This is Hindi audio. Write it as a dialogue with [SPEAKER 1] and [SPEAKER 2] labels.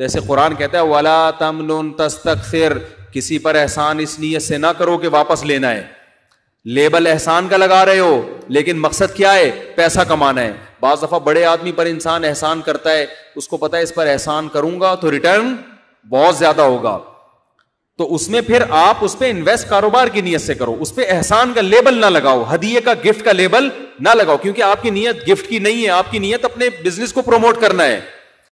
[SPEAKER 1] जैसे कुरान कहता है वला तमनुन तस्तकफिर किसी पर एहसान इस नीयत से ना करो कि वापस लेना है लेबल एहसान का लगा रहे हो लेकिन मकसद क्या है पैसा कमाना है बाज दफ़ा बड़े आदमी पर इंसान एहसान करता है उसको पता है इस पर एहसान करूंगा तो रिटर्न बहुत ज़्यादा होगा तो उसमें फिर आप उस पर इन्वेस्ट कारोबार की नीयत से करो उस पर एहसान का लेबल ना लगाओ हदिये का गिफ्ट का लेबल ना लगाओ क्योंकि आपकी नीयत गिफ्ट की नहीं है आपकी नीयत अपने बिजनेस को प्रमोट करना है